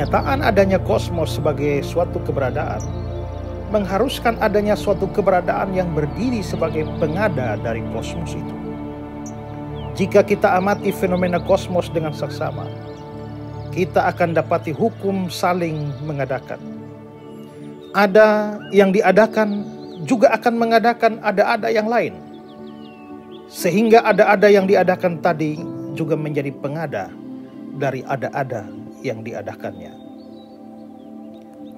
kenyataan adanya kosmos sebagai suatu keberadaan mengharuskan adanya suatu keberadaan yang berdiri sebagai pengada dari kosmos itu. Jika kita amati fenomena kosmos dengan saksama, kita akan dapati hukum saling mengadakan. Ada yang diadakan juga akan mengadakan ada-ada yang lain. Sehingga ada-ada yang diadakan tadi juga menjadi pengada dari ada-ada yang diadakannya.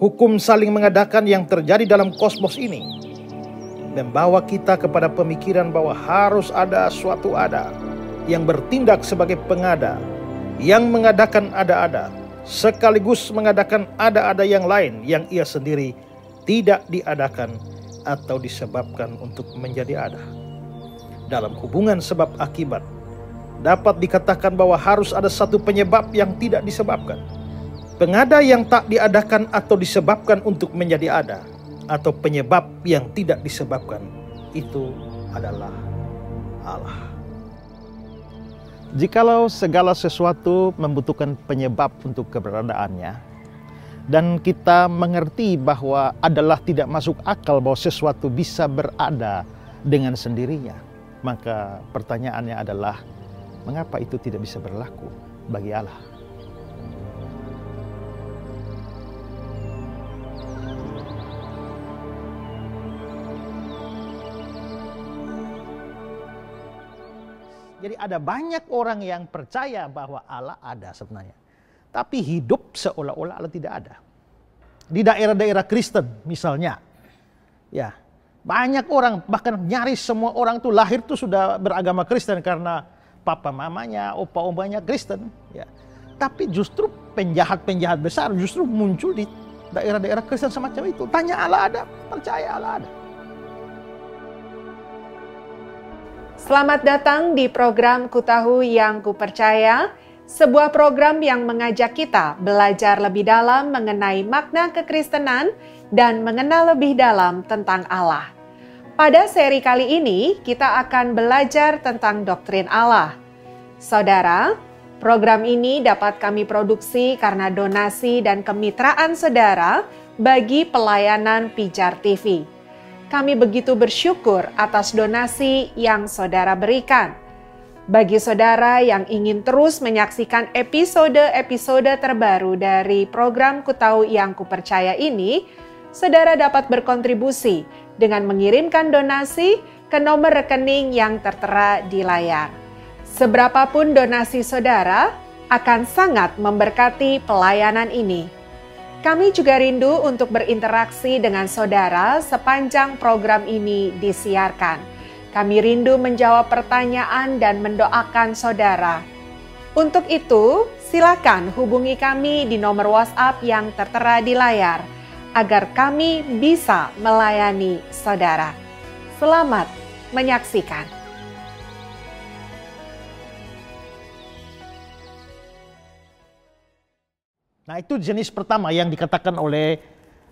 Hukum saling mengadakan yang terjadi dalam kosmos ini membawa kita kepada pemikiran bahwa harus ada suatu ada yang bertindak sebagai pengada, yang mengadakan ada-ada, sekaligus mengadakan ada-ada yang lain yang ia sendiri tidak diadakan atau disebabkan untuk menjadi ada. Dalam hubungan sebab akibat, dapat dikatakan bahwa harus ada satu penyebab yang tidak disebabkan. Pengada yang tak diadakan atau disebabkan untuk menjadi ada, atau penyebab yang tidak disebabkan, itu adalah Allah. Jikalau segala sesuatu membutuhkan penyebab untuk keberadaannya, dan kita mengerti bahwa adalah tidak masuk akal bahwa sesuatu bisa berada dengan sendirinya, maka pertanyaannya adalah Mengapa itu tidak bisa berlaku bagi Allah? Jadi ada banyak orang yang percaya bahwa Allah ada sebenarnya. Tapi hidup seolah-olah Allah tidak ada. Di daerah-daerah Kristen misalnya. Ya, banyak orang bahkan nyaris semua orang tuh lahir tuh sudah beragama Kristen karena papa mamanya, opa omanya Kristen, ya. Tapi justru penjahat-penjahat besar justru muncul di daerah-daerah Kristen semacam itu. Tanya Allah ada, percaya Allah ada. Selamat datang di program Kutahu yang Kupercaya, sebuah program yang mengajak kita belajar lebih dalam mengenai makna kekristenan dan mengenal lebih dalam tentang Allah. Pada seri kali ini, kita akan belajar tentang doktrin Allah. Saudara, program ini dapat kami produksi karena donasi dan kemitraan saudara bagi pelayanan Pijar TV. Kami begitu bersyukur atas donasi yang saudara berikan. Bagi saudara yang ingin terus menyaksikan episode-episode terbaru dari program Kutahu Yang Kupercaya ini, saudara dapat berkontribusi dengan mengirimkan donasi ke nomor rekening yang tertera di layar. Seberapapun donasi saudara akan sangat memberkati pelayanan ini. Kami juga rindu untuk berinteraksi dengan saudara sepanjang program ini disiarkan. Kami rindu menjawab pertanyaan dan mendoakan saudara. Untuk itu, silakan hubungi kami di nomor WhatsApp yang tertera di layar agar kami bisa melayani saudara. Selamat menyaksikan. Nah, itu jenis pertama yang dikatakan oleh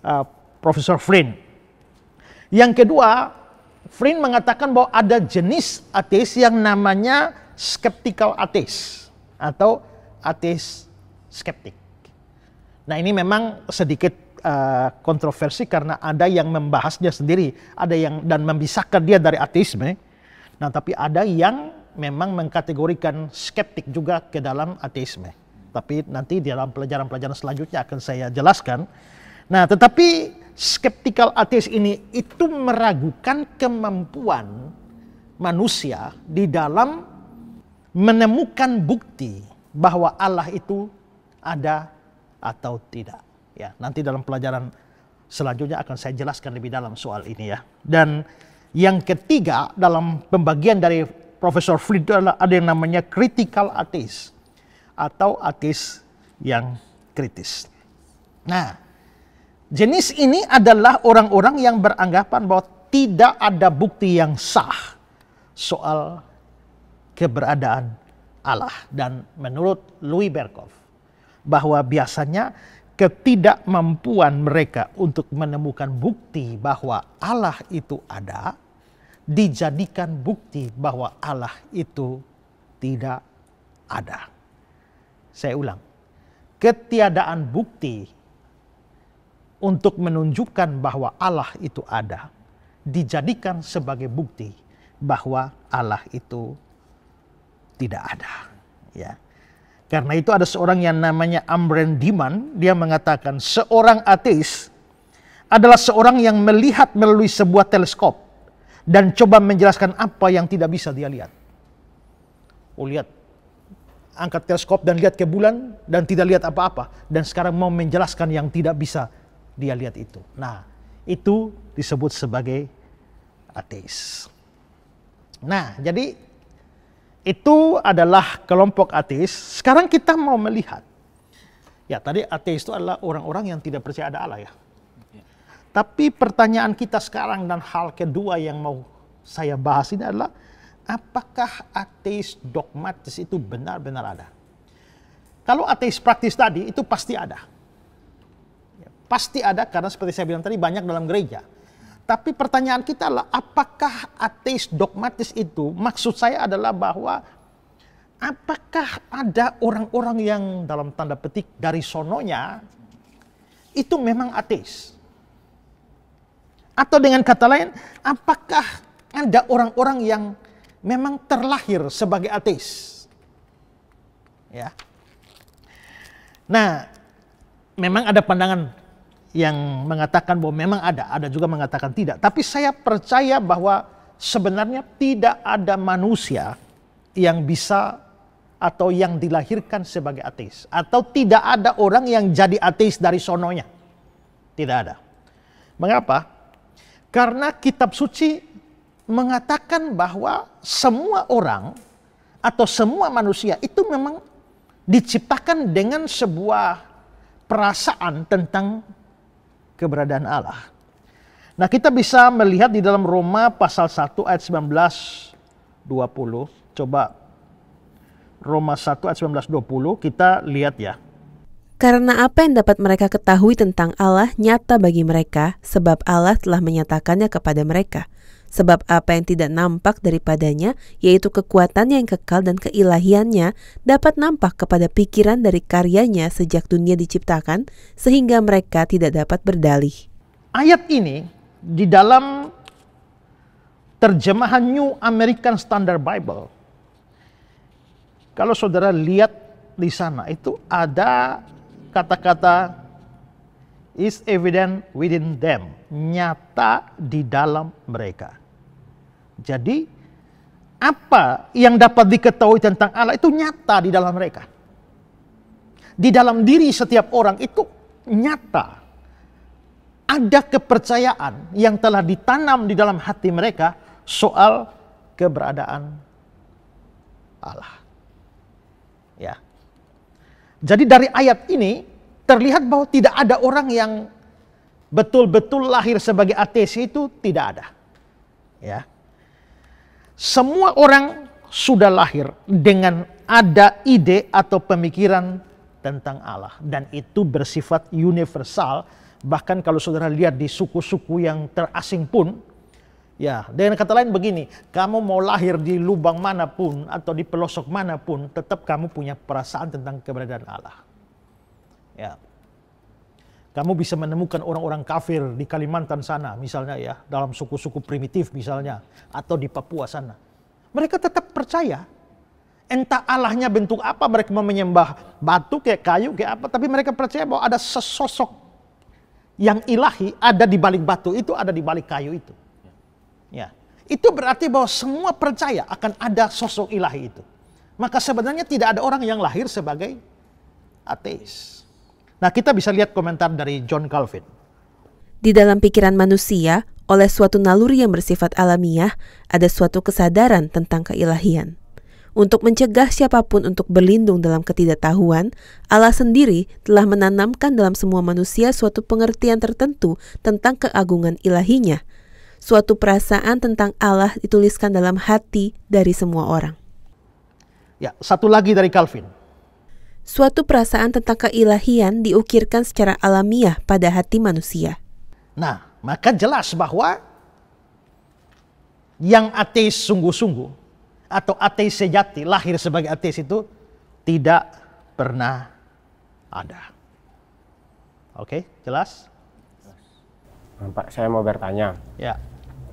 uh, Profesor Flynn. Yang kedua, Flynn mengatakan bahwa ada jenis ateis yang namanya skeptical ateis atau ateis skeptik. Nah, ini memang sedikit Eh, kontroversi karena ada yang membahasnya sendiri, ada yang dan memisahkan dia dari ateisme. Nah, tapi ada yang memang mengkategorikan skeptik juga ke dalam ateisme. Tapi nanti dalam pelajaran-pelajaran selanjutnya akan saya jelaskan. Nah, tetapi skeptikal ateis ini itu meragukan kemampuan manusia di dalam menemukan bukti bahwa Allah itu ada atau tidak. Ya, nanti dalam pelajaran selanjutnya akan saya jelaskan lebih dalam soal ini ya. Dan yang ketiga dalam pembagian dari Profesor Fried adalah ada yang namanya critical atheist atau ateis yang kritis. Nah, jenis ini adalah orang-orang yang beranggapan bahwa tidak ada bukti yang sah soal keberadaan Allah dan menurut Louis Berkov bahwa biasanya ketidakmampuan mereka untuk menemukan bukti bahwa Allah itu ada, dijadikan bukti bahwa Allah itu tidak ada. Saya ulang, ketiadaan bukti untuk menunjukkan bahwa Allah itu ada, dijadikan sebagai bukti bahwa Allah itu tidak ada. Ya. Karena itu ada seorang yang namanya Amren Diman, dia mengatakan seorang ateis adalah seorang yang melihat melalui sebuah teleskop dan coba menjelaskan apa yang tidak bisa dia lihat. Oh lihat, angkat teleskop dan lihat ke bulan dan tidak lihat apa-apa dan sekarang mau menjelaskan yang tidak bisa dia lihat itu. Nah, itu disebut sebagai ateis. Nah, jadi itu adalah kelompok ateis. Sekarang kita mau melihat, ya tadi ateis itu adalah orang-orang yang tidak percaya ada Allah ya. ya. Tapi pertanyaan kita sekarang dan hal kedua yang mau saya bahas ini adalah apakah ateis dogmatis itu benar-benar ada? Kalau ateis praktis tadi itu pasti ada. Ya, pasti ada karena seperti saya bilang tadi banyak dalam gereja tapi pertanyaan kita adalah apakah ateis dogmatis itu maksud saya adalah bahwa apakah ada orang-orang yang dalam tanda petik dari sononya itu memang ateis? Atau dengan kata lain, apakah ada orang-orang yang memang terlahir sebagai ateis? Ya. Nah, memang ada pandangan yang mengatakan bahwa memang ada, ada juga mengatakan tidak. Tapi saya percaya bahwa sebenarnya tidak ada manusia yang bisa atau yang dilahirkan sebagai ateis atau tidak ada orang yang jadi ateis dari sononya. Tidak ada. Mengapa? Karena kitab suci mengatakan bahwa semua orang atau semua manusia itu memang diciptakan dengan sebuah perasaan tentang keberadaan Allah. Nah, kita bisa melihat di dalam Roma pasal 1 ayat 19 20. Coba Roma 1 ayat 19 20 kita lihat ya. Karena apa yang dapat mereka ketahui tentang Allah nyata bagi mereka, sebab Allah telah menyatakannya kepada mereka. Sebab apa yang tidak nampak daripadanya, yaitu kekuatannya yang kekal dan keilahiannya, dapat nampak kepada pikiran dari karyanya sejak dunia diciptakan, sehingga mereka tidak dapat berdalih. Ayat ini di dalam terjemahan New American Standard Bible, kalau saudara lihat di sana, itu ada kata-kata is evident within them, nyata di dalam mereka. Jadi apa yang dapat diketahui tentang Allah itu nyata di dalam mereka. Di dalam diri setiap orang itu nyata. Ada kepercayaan yang telah ditanam di dalam hati mereka soal keberadaan Allah. Ya. Jadi dari ayat ini terlihat bahwa tidak ada orang yang betul-betul lahir sebagai ateis itu tidak ada. Ya. Semua orang sudah lahir dengan ada ide atau pemikiran tentang Allah dan itu bersifat universal bahkan kalau saudara lihat di suku-suku yang terasing pun ya dengan kata lain begini kamu mau lahir di lubang manapun atau di pelosok manapun tetap kamu punya perasaan tentang keberadaan Allah ya kamu bisa menemukan orang-orang kafir di Kalimantan sana, misalnya ya, dalam suku-suku primitif misalnya, atau di Papua sana. Mereka tetap percaya. Entah Allahnya bentuk apa, mereka mau menyembah batu kayak kayu kayak apa, tapi mereka percaya bahwa ada sesosok yang ilahi ada di balik batu itu, ada di balik kayu itu. Ya. Itu berarti bahwa semua percaya akan ada sosok ilahi itu. Maka sebenarnya tidak ada orang yang lahir sebagai ateis. Nah, kita bisa lihat komentar dari John Calvin. Di dalam pikiran manusia, oleh suatu naluri yang bersifat alamiah, ada suatu kesadaran tentang keilahian. Untuk mencegah siapapun untuk berlindung dalam ketidaktahuan, Allah sendiri telah menanamkan dalam semua manusia suatu pengertian tertentu tentang keagungan ilahinya. Suatu perasaan tentang Allah dituliskan dalam hati dari semua orang. Ya, satu lagi dari Calvin suatu perasaan tentang keilahian diukirkan secara alamiah pada hati manusia. Nah, maka jelas bahwa yang ateis sungguh-sungguh atau ateis sejati lahir sebagai ateis itu tidak pernah ada. Oke, jelas? Nah, Pak, saya mau bertanya. Ya.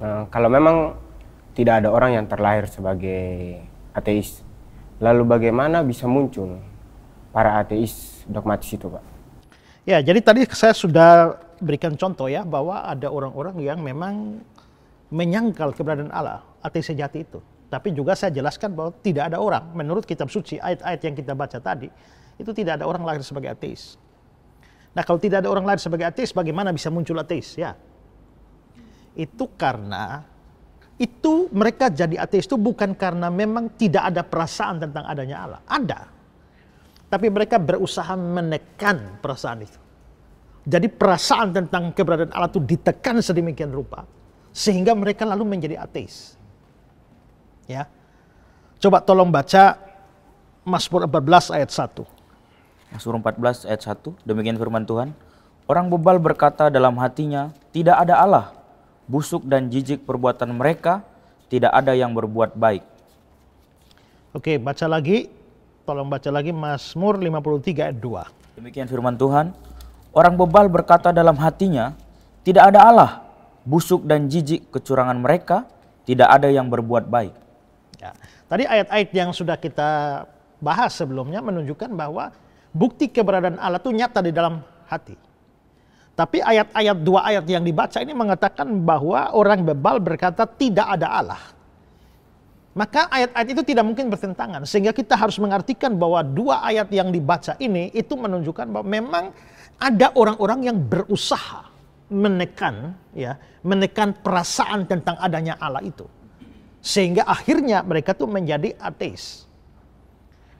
Nah, kalau memang tidak ada orang yang terlahir sebagai ateis, lalu bagaimana bisa muncul para ateis dogmatis itu, Pak. Ya, jadi tadi saya sudah berikan contoh ya bahwa ada orang-orang yang memang menyangkal keberadaan Allah, ateis sejati itu. Tapi juga saya jelaskan bahwa tidak ada orang, menurut kitab suci, ayat-ayat yang kita baca tadi, itu tidak ada orang lahir sebagai ateis. Nah kalau tidak ada orang lahir sebagai ateis, bagaimana bisa muncul ateis? Ya, itu karena itu mereka jadi ateis itu bukan karena memang tidak ada perasaan tentang adanya Allah. Ada, tapi mereka berusaha menekan perasaan itu. Jadi perasaan tentang keberadaan Allah itu ditekan sedemikian rupa sehingga mereka lalu menjadi ateis. Ya. Coba tolong baca Mazmur 14 ayat 1. Mazmur 14 ayat 1, demikian firman Tuhan. Orang bebal berkata dalam hatinya, tidak ada Allah. Busuk dan jijik perbuatan mereka, tidak ada yang berbuat baik. Oke, baca lagi tolong baca lagi Mazmur 53 ayat 2. Demikian firman Tuhan. Orang bebal berkata dalam hatinya, tidak ada Allah, busuk dan jijik kecurangan mereka, tidak ada yang berbuat baik. Ya. Tadi ayat-ayat yang sudah kita bahas sebelumnya menunjukkan bahwa bukti keberadaan Allah itu nyata di dalam hati. Tapi ayat-ayat dua ayat yang dibaca ini mengatakan bahwa orang bebal berkata tidak ada Allah. Maka ayat-ayat itu tidak mungkin bertentangan. Sehingga kita harus mengartikan bahwa dua ayat yang dibaca ini itu menunjukkan bahwa memang ada orang-orang yang berusaha menekan ya, menekan perasaan tentang adanya Allah itu. Sehingga akhirnya mereka tuh menjadi ateis.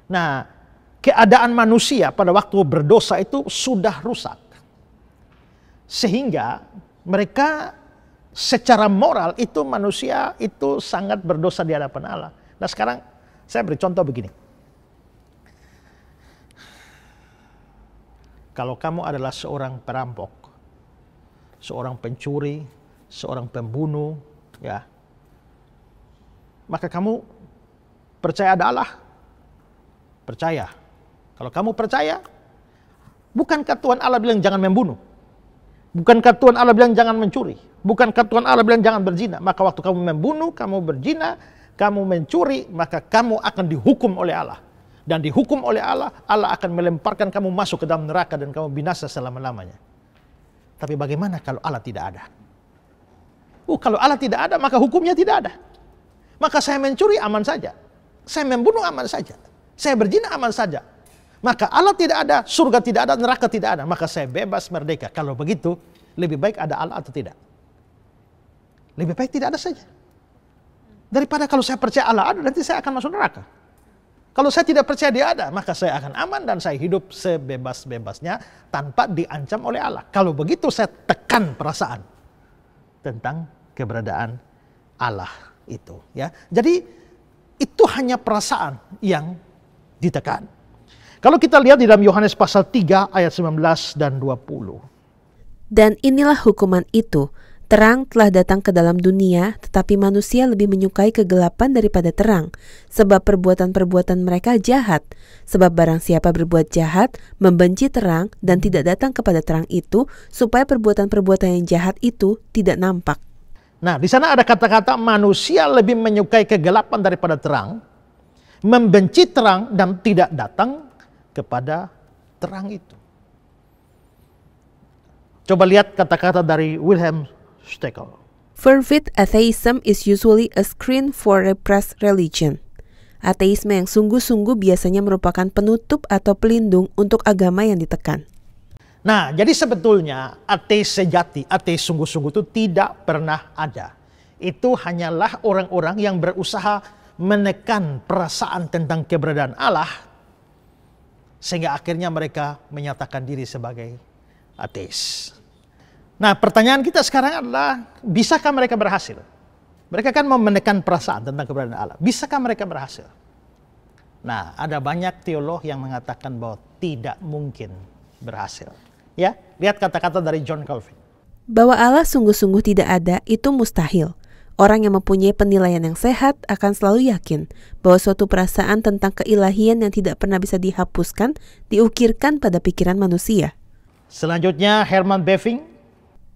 Nah, keadaan manusia pada waktu berdosa itu sudah rusak. Sehingga mereka secara moral itu manusia itu sangat berdosa di hadapan Allah. Nah sekarang saya beri contoh begini. Kalau kamu adalah seorang perampok, seorang pencuri, seorang pembunuh, ya, maka kamu percaya ada Allah. Percaya. Kalau kamu percaya, bukankah Tuhan Allah bilang jangan membunuh? Bukankah Tuhan Allah bilang jangan mencuri? Bukankah Tuhan Allah bilang jangan berzina? Maka waktu kamu membunuh, kamu berzina, kamu mencuri, maka kamu akan dihukum oleh Allah. Dan dihukum oleh Allah, Allah akan melemparkan kamu masuk ke dalam neraka dan kamu binasa selama-lamanya. Tapi bagaimana kalau Allah tidak ada? Uh, kalau Allah tidak ada, maka hukumnya tidak ada. Maka saya mencuri aman saja. Saya membunuh aman saja. Saya berzina aman saja maka Allah tidak ada, surga tidak ada, neraka tidak ada. Maka saya bebas merdeka. Kalau begitu, lebih baik ada Allah atau tidak? Lebih baik tidak ada saja. Daripada kalau saya percaya Allah ada, nanti saya akan masuk neraka. Kalau saya tidak percaya dia ada, maka saya akan aman dan saya hidup sebebas-bebasnya tanpa diancam oleh Allah. Kalau begitu saya tekan perasaan tentang keberadaan Allah itu ya. Jadi itu hanya perasaan yang ditekan. Kalau kita lihat di dalam Yohanes pasal 3 ayat 19 dan 20. Dan inilah hukuman itu, terang telah datang ke dalam dunia, tetapi manusia lebih menyukai kegelapan daripada terang, sebab perbuatan-perbuatan mereka jahat. Sebab barang siapa berbuat jahat, membenci terang dan tidak datang kepada terang itu, supaya perbuatan-perbuatan yang jahat itu tidak nampak. Nah, di sana ada kata-kata manusia lebih menyukai kegelapan daripada terang, membenci terang dan tidak datang kepada terang itu. Coba lihat kata-kata dari Wilhelm Stekel. Fervid atheism is usually a screen for repressed religion. Ateisme yang sungguh-sungguh biasanya merupakan penutup atau pelindung untuk agama yang ditekan. Nah, jadi sebetulnya ateis sejati, ateis sungguh-sungguh itu tidak pernah ada. Itu hanyalah orang-orang yang berusaha menekan perasaan tentang keberadaan Allah sehingga akhirnya mereka menyatakan diri sebagai ateis. Nah pertanyaan kita sekarang adalah, bisakah mereka berhasil? Mereka kan mau menekan perasaan tentang keberadaan Allah. Bisakah mereka berhasil? Nah ada banyak teolog yang mengatakan bahwa tidak mungkin berhasil. Ya, lihat kata-kata dari John Calvin. Bahwa Allah sungguh-sungguh tidak ada itu mustahil. Orang yang mempunyai penilaian yang sehat akan selalu yakin bahwa suatu perasaan tentang keilahian yang tidak pernah bisa dihapuskan diukirkan pada pikiran manusia. Selanjutnya Herman Beving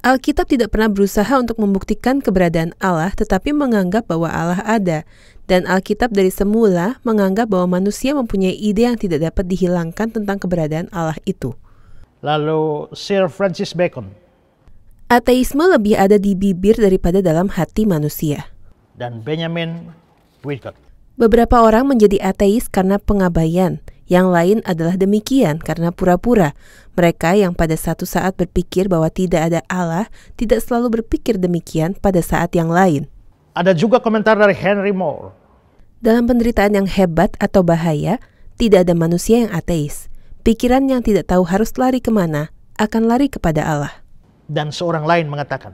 Alkitab tidak pernah berusaha untuk membuktikan keberadaan Allah, tetapi menganggap bahwa Allah ada. Dan Alkitab dari semula menganggap bahwa manusia mempunyai ide yang tidak dapat dihilangkan tentang keberadaan Allah itu. Lalu Sir Francis Bacon. Ateisme lebih ada di bibir daripada dalam hati manusia. Dan Benjamin Wilcock. Beberapa orang menjadi ateis karena pengabaian, yang lain adalah demikian karena pura-pura. Mereka yang pada satu saat berpikir bahwa tidak ada Allah, tidak selalu berpikir demikian pada saat yang lain. Ada juga komentar dari Henry Moore. Dalam penderitaan yang hebat atau bahaya, tidak ada manusia yang ateis. Pikiran yang tidak tahu harus lari kemana, akan lari kepada Allah dan seorang lain mengatakan,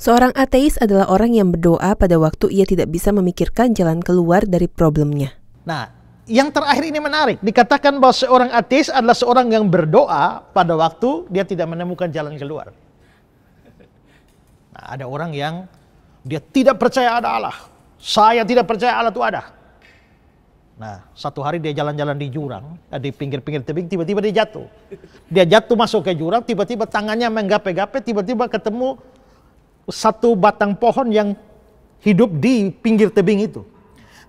Seorang ateis adalah orang yang berdoa pada waktu ia tidak bisa memikirkan jalan keluar dari problemnya. Nah, yang terakhir ini menarik. Dikatakan bahwa seorang ateis adalah seorang yang berdoa pada waktu dia tidak menemukan jalan keluar. Nah, ada orang yang dia tidak percaya ada Allah. Saya tidak percaya Allah itu ada. Nah, satu hari dia jalan-jalan di jurang, eh, di pinggir-pinggir tebing, tiba-tiba dia jatuh. Dia jatuh masuk ke jurang, tiba-tiba tangannya menggapai-gapai, tiba-tiba ketemu satu batang pohon yang hidup di pinggir tebing itu.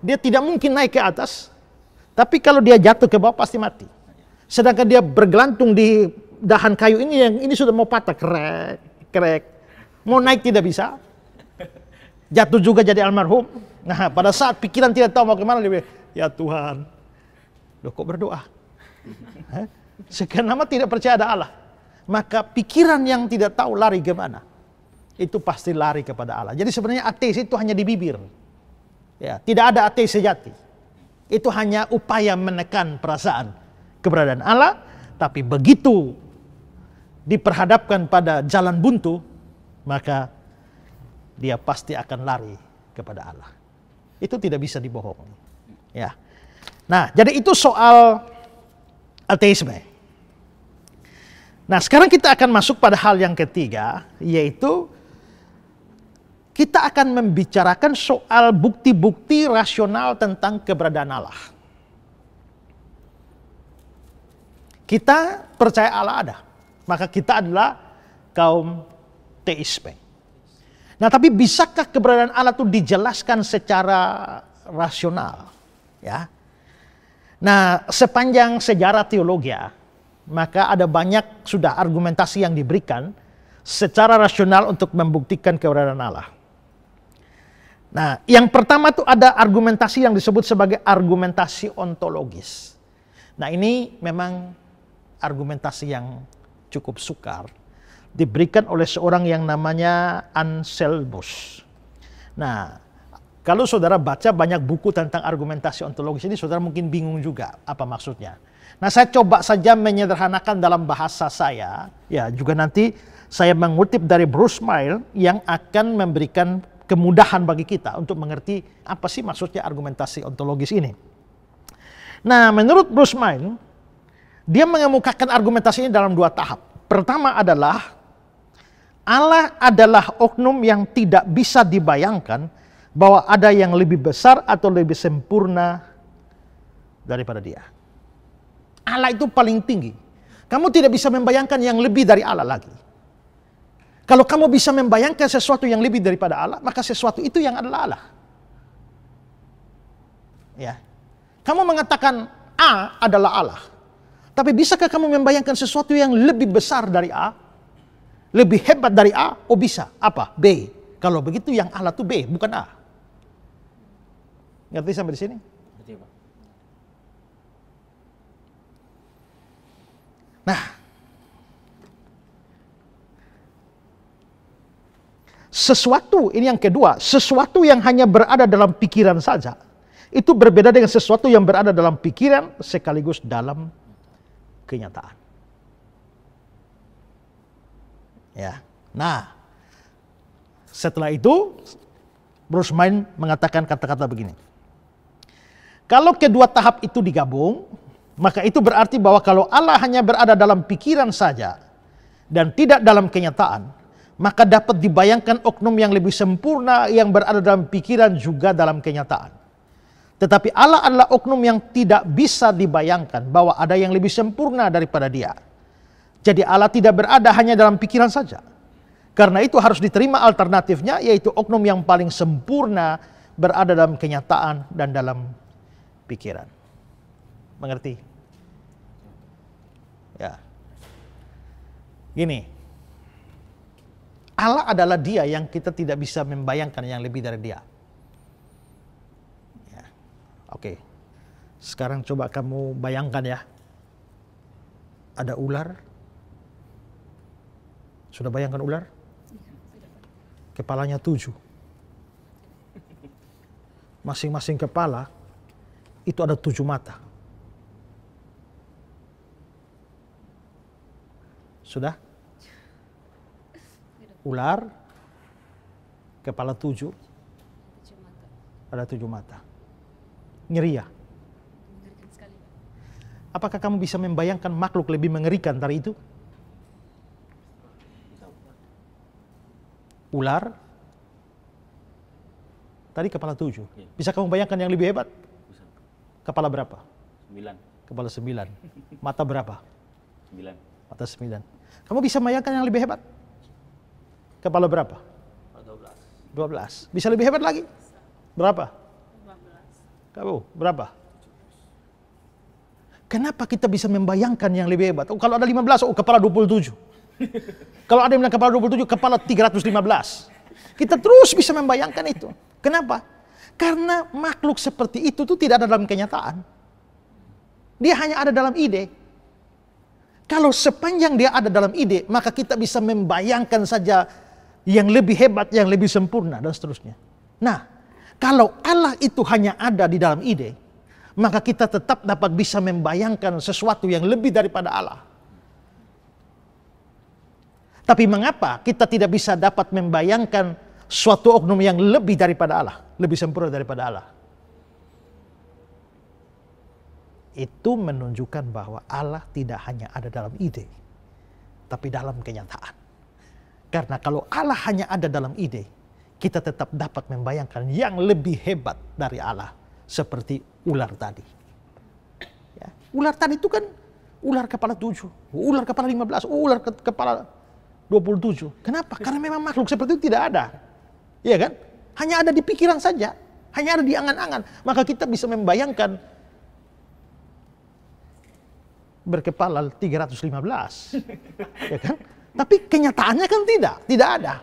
Dia tidak mungkin naik ke atas, tapi kalau dia jatuh ke bawah pasti mati. Sedangkan dia bergelantung di dahan kayu ini yang ini sudah mau patah, krek, krek. Mau naik tidak bisa. Jatuh juga jadi almarhum. Nah, pada saat pikiran tidak tahu mau kemana, dia ya Tuhan. Loh kok berdoa? Sekian lama tidak percaya ada Allah. Maka pikiran yang tidak tahu lari ke Itu pasti lari kepada Allah. Jadi sebenarnya ateis itu hanya di bibir. Ya, tidak ada ateis sejati. Itu hanya upaya menekan perasaan keberadaan Allah. Tapi begitu diperhadapkan pada jalan buntu, maka dia pasti akan lari kepada Allah. Itu tidak bisa dibohongi. Ya. Nah, jadi itu soal ateisme. Nah, sekarang kita akan masuk pada hal yang ketiga, yaitu kita akan membicarakan soal bukti-bukti rasional tentang keberadaan Allah. Kita percaya Allah ada, maka kita adalah kaum teisme. Nah, tapi bisakah keberadaan Allah itu dijelaskan secara rasional? ya. Nah, sepanjang sejarah teologi ya, maka ada banyak sudah argumentasi yang diberikan secara rasional untuk membuktikan keberadaan Allah. Nah, yang pertama tuh ada argumentasi yang disebut sebagai argumentasi ontologis. Nah, ini memang argumentasi yang cukup sukar diberikan oleh seorang yang namanya Anselmus. Nah, kalau saudara baca banyak buku tentang argumentasi ontologis ini, saudara mungkin bingung juga apa maksudnya. Nah, saya coba saja menyederhanakan dalam bahasa saya. Ya, juga nanti saya mengutip dari Bruce Mile yang akan memberikan kemudahan bagi kita untuk mengerti apa sih maksudnya argumentasi ontologis ini. Nah, menurut Bruce Mile, dia mengemukakan argumentasi ini dalam dua tahap. Pertama adalah Allah adalah oknum yang tidak bisa dibayangkan bahwa ada yang lebih besar atau lebih sempurna daripada dia. Allah itu paling tinggi. Kamu tidak bisa membayangkan yang lebih dari Allah lagi. Kalau kamu bisa membayangkan sesuatu yang lebih daripada Allah, maka sesuatu itu yang adalah Allah. Ya. Kamu mengatakan A adalah Allah. Tapi bisakah kamu membayangkan sesuatu yang lebih besar dari A? Lebih hebat dari A? Oh bisa. Apa? B. Kalau begitu yang Allah itu B, bukan A. Ngerti sampai di sini? Ngerti, Pak. Nah, sesuatu ini yang kedua, sesuatu yang hanya berada dalam pikiran saja itu berbeda dengan sesuatu yang berada dalam pikiran sekaligus dalam kenyataan. Ya. Nah, setelah itu Bruce Main mengatakan kata-kata begini. Kalau kedua tahap itu digabung, maka itu berarti bahwa kalau Allah hanya berada dalam pikiran saja dan tidak dalam kenyataan, maka dapat dibayangkan oknum yang lebih sempurna yang berada dalam pikiran juga dalam kenyataan. Tetapi Allah adalah oknum yang tidak bisa dibayangkan bahwa ada yang lebih sempurna daripada dia. Jadi Allah tidak berada hanya dalam pikiran saja. Karena itu harus diterima alternatifnya yaitu oknum yang paling sempurna berada dalam kenyataan dan dalam pikiran. Mengerti? Ya. Gini. Allah adalah dia yang kita tidak bisa membayangkan yang lebih dari dia. Ya. Oke. Sekarang coba kamu bayangkan ya. Ada ular. Sudah bayangkan ular? Kepalanya tujuh. Masing-masing kepala itu ada tujuh mata. Sudah? Ular, kepala tujuh, ada tujuh mata. Nyeria. Apakah kamu bisa membayangkan makhluk lebih mengerikan dari itu? Ular, tadi kepala tujuh. Iya. Bisa kamu bayangkan yang lebih hebat? Kepala berapa? Sembilan. Kepala sembilan. Mata berapa? Sembilan. Mata sembilan. Kamu bisa bayangkan yang lebih hebat? Kepala berapa? Dua belas. Dua belas. Bisa lebih hebat lagi? Berapa? Dua belas. Kamu berapa? Kenapa kita bisa membayangkan yang lebih hebat? Oh, kalau ada 15, oh kepala 27. kalau ada yang bilang kepala 27, kepala 315. Kita terus bisa membayangkan itu. Kenapa? Karena makhluk seperti itu tuh tidak ada dalam kenyataan. Dia hanya ada dalam ide. Kalau sepanjang dia ada dalam ide, maka kita bisa membayangkan saja yang lebih hebat, yang lebih sempurna, dan seterusnya. Nah, kalau Allah itu hanya ada di dalam ide, maka kita tetap dapat bisa membayangkan sesuatu yang lebih daripada Allah. Tapi mengapa kita tidak bisa dapat membayangkan suatu oknum yang lebih daripada Allah, lebih sempurna daripada Allah. Itu menunjukkan bahwa Allah tidak hanya ada dalam ide, tapi dalam kenyataan. Karena kalau Allah hanya ada dalam ide, kita tetap dapat membayangkan yang lebih hebat dari Allah, seperti ular tadi. Ya, ular tadi itu kan ular kepala tujuh, ular kepala lima belas, ular ke kepala tujuh. Kenapa? Karena memang makhluk seperti itu tidak ada. Iya kan? Hanya ada di pikiran saja, hanya ada di angan-angan. Maka kita bisa membayangkan berkepala 315. ya kan? Tapi kenyataannya kan tidak, tidak ada.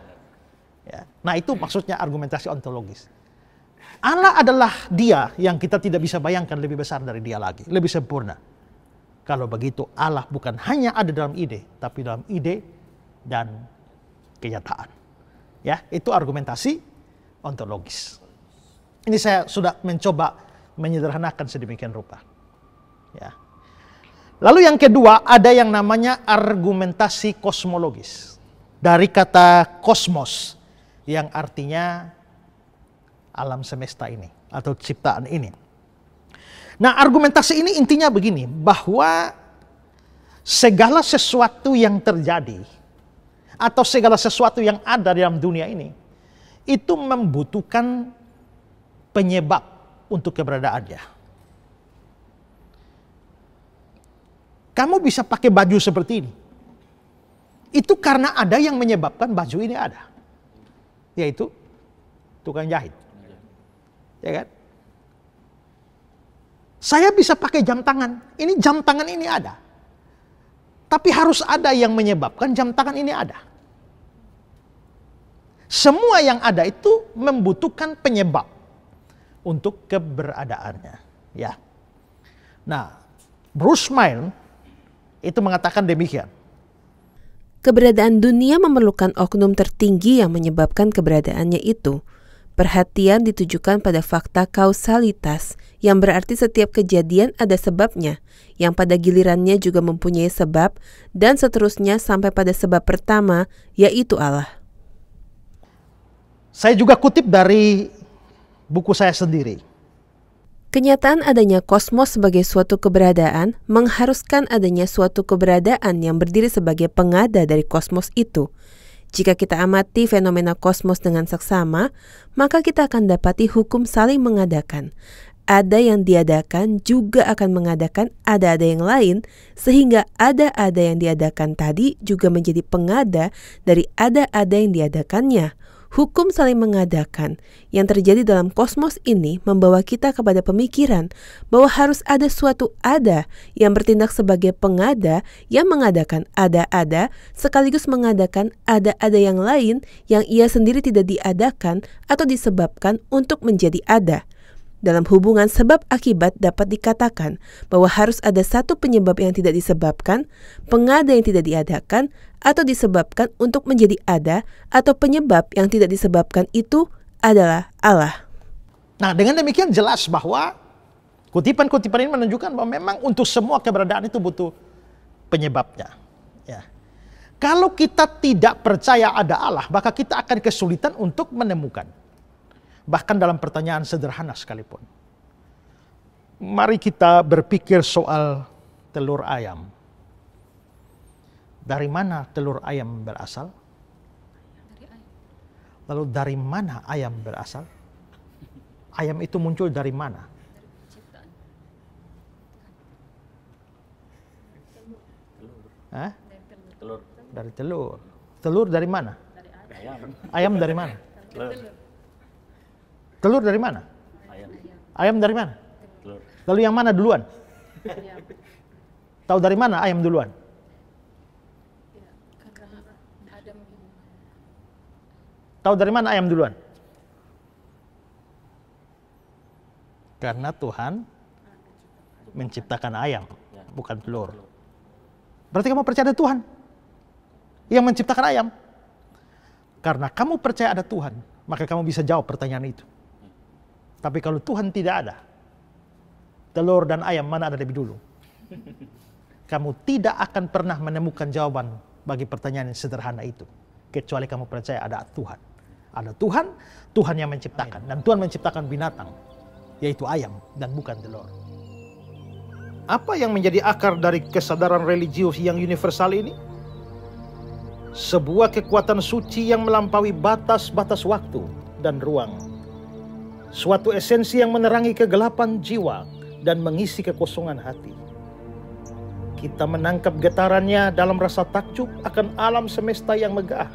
Ya. Nah itu maksudnya argumentasi ontologis. Allah adalah dia yang kita tidak bisa bayangkan lebih besar dari dia lagi, lebih sempurna. Kalau begitu Allah bukan hanya ada dalam ide, tapi dalam ide dan kenyataan. Ya, itu argumentasi ontologis. Ini saya sudah mencoba menyederhanakan sedemikian rupa. Ya. Lalu yang kedua ada yang namanya argumentasi kosmologis. Dari kata kosmos yang artinya alam semesta ini atau ciptaan ini. Nah, argumentasi ini intinya begini, bahwa segala sesuatu yang terjadi atau segala sesuatu yang ada dalam dunia ini itu membutuhkan penyebab untuk keberadaannya. Kamu bisa pakai baju seperti ini. Itu karena ada yang menyebabkan baju ini ada. Yaitu tukang jahit. Ya kan? Saya bisa pakai jam tangan. Ini jam tangan ini ada. Tapi harus ada yang menyebabkan jam tangan ini ada. Semua yang ada itu membutuhkan penyebab untuk keberadaannya. Ya. Nah, Bruce Mayne itu mengatakan demikian. Keberadaan dunia memerlukan oknum tertinggi yang menyebabkan keberadaannya itu. Perhatian ditujukan pada fakta kausalitas, yang berarti setiap kejadian ada sebabnya, yang pada gilirannya juga mempunyai sebab, dan seterusnya sampai pada sebab pertama, yaitu Allah. Saya juga kutip dari buku saya sendiri. Kenyataan adanya kosmos sebagai suatu keberadaan mengharuskan adanya suatu keberadaan yang berdiri sebagai pengada dari kosmos itu. Jika kita amati fenomena kosmos dengan seksama, maka kita akan dapati hukum saling mengadakan. Ada yang diadakan juga akan mengadakan ada-ada yang lain, sehingga ada-ada yang diadakan tadi juga menjadi pengada dari ada-ada yang diadakannya. Hukum saling mengadakan yang terjadi dalam kosmos ini membawa kita kepada pemikiran bahwa harus ada suatu ada yang bertindak sebagai pengada yang mengadakan ada-ada sekaligus mengadakan ada-ada yang lain yang ia sendiri tidak diadakan atau disebabkan untuk menjadi ada. Dalam hubungan sebab akibat dapat dikatakan bahwa harus ada satu penyebab yang tidak disebabkan, pengada yang tidak diadakan, atau disebabkan untuk menjadi ada, atau penyebab yang tidak disebabkan itu adalah Allah. Nah, dengan demikian jelas bahwa kutipan-kutipan ini menunjukkan bahwa memang untuk semua keberadaan itu butuh penyebabnya. Ya. Kalau kita tidak percaya ada Allah, maka kita akan kesulitan untuk menemukan bahkan dalam pertanyaan sederhana sekalipun. Mari kita berpikir soal telur ayam. Dari mana telur ayam berasal? Lalu dari mana ayam berasal? Ayam itu muncul dari mana? Hah? Telur. Dari telur. Telur dari mana? ayam. Ayam dari mana? Telur. Telur dari mana? Ayam. Ayam dari mana? Telur. Lalu yang mana duluan? Tahu dari mana ayam duluan? Tahu dari mana ayam duluan? Karena Tuhan menciptakan ayam, ya. bukan telur. Berarti kamu percaya ada Tuhan yang menciptakan ayam. Karena kamu percaya ada Tuhan, maka kamu bisa jawab pertanyaan itu. Tapi kalau Tuhan tidak ada, telur dan ayam mana ada lebih dulu? Kamu tidak akan pernah menemukan jawaban bagi pertanyaan yang sederhana itu. Kecuali kamu percaya ada Tuhan. Ada Tuhan, Tuhan yang menciptakan. Dan Tuhan menciptakan binatang, yaitu ayam dan bukan telur. Apa yang menjadi akar dari kesadaran religius yang universal ini? Sebuah kekuatan suci yang melampaui batas-batas waktu dan ruang suatu esensi yang menerangi kegelapan jiwa dan mengisi kekosongan hati. Kita menangkap getarannya dalam rasa takjub akan alam semesta yang megah,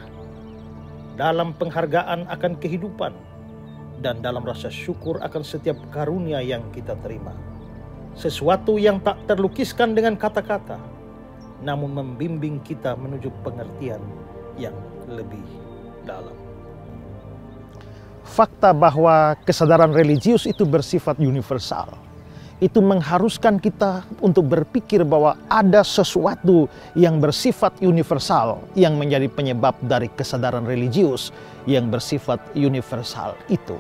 dalam penghargaan akan kehidupan, dan dalam rasa syukur akan setiap karunia yang kita terima. Sesuatu yang tak terlukiskan dengan kata-kata, namun membimbing kita menuju pengertian yang lebih dalam fakta bahwa kesadaran religius itu bersifat universal. Itu mengharuskan kita untuk berpikir bahwa ada sesuatu yang bersifat universal yang menjadi penyebab dari kesadaran religius yang bersifat universal itu.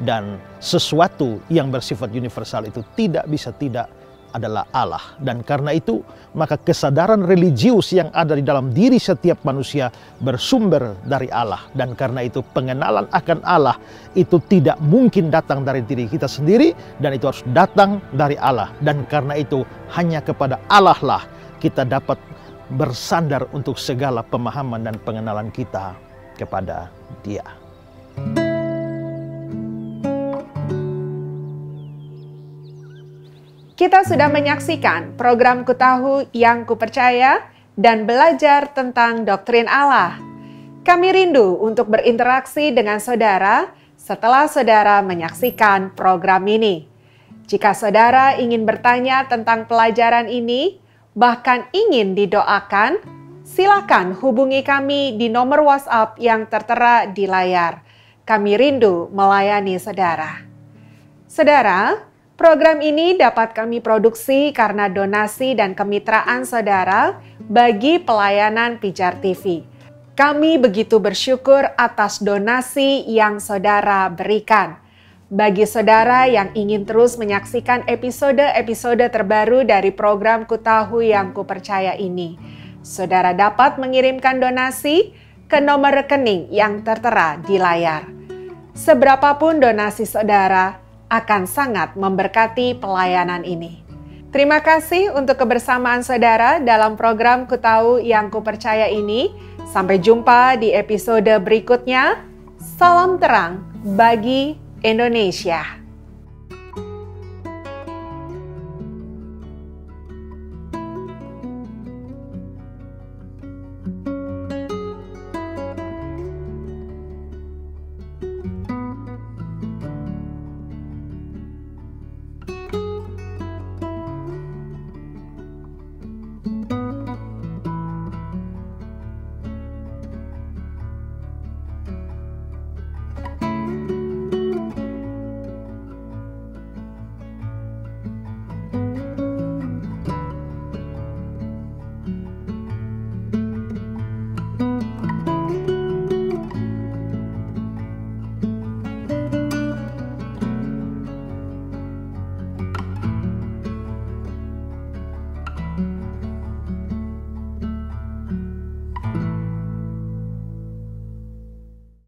Dan sesuatu yang bersifat universal itu tidak bisa tidak adalah Allah dan karena itu maka kesadaran religius yang ada di dalam diri setiap manusia bersumber dari Allah dan karena itu pengenalan akan Allah itu tidak mungkin datang dari diri kita sendiri dan itu harus datang dari Allah dan karena itu hanya kepada Allah lah kita dapat bersandar untuk segala pemahaman dan pengenalan kita kepada Dia. thank you Kita sudah menyaksikan program Kutahu yang kupercaya dan belajar tentang doktrin Allah. Kami rindu untuk berinteraksi dengan saudara setelah saudara menyaksikan program ini. Jika saudara ingin bertanya tentang pelajaran ini, bahkan ingin didoakan, silakan hubungi kami di nomor WhatsApp yang tertera di layar. Kami rindu melayani saudara. Saudara, Program ini dapat kami produksi karena donasi dan kemitraan saudara bagi pelayanan Pijar TV. Kami begitu bersyukur atas donasi yang saudara berikan. Bagi saudara yang ingin terus menyaksikan episode-episode terbaru dari program Kutahu Yang Kupercaya ini, saudara dapat mengirimkan donasi ke nomor rekening yang tertera di layar. Seberapapun donasi saudara, akan sangat memberkati pelayanan ini. Terima kasih untuk kebersamaan saudara dalam program Kutahu Yang Kupercaya ini. Sampai jumpa di episode berikutnya. Salam terang bagi Indonesia.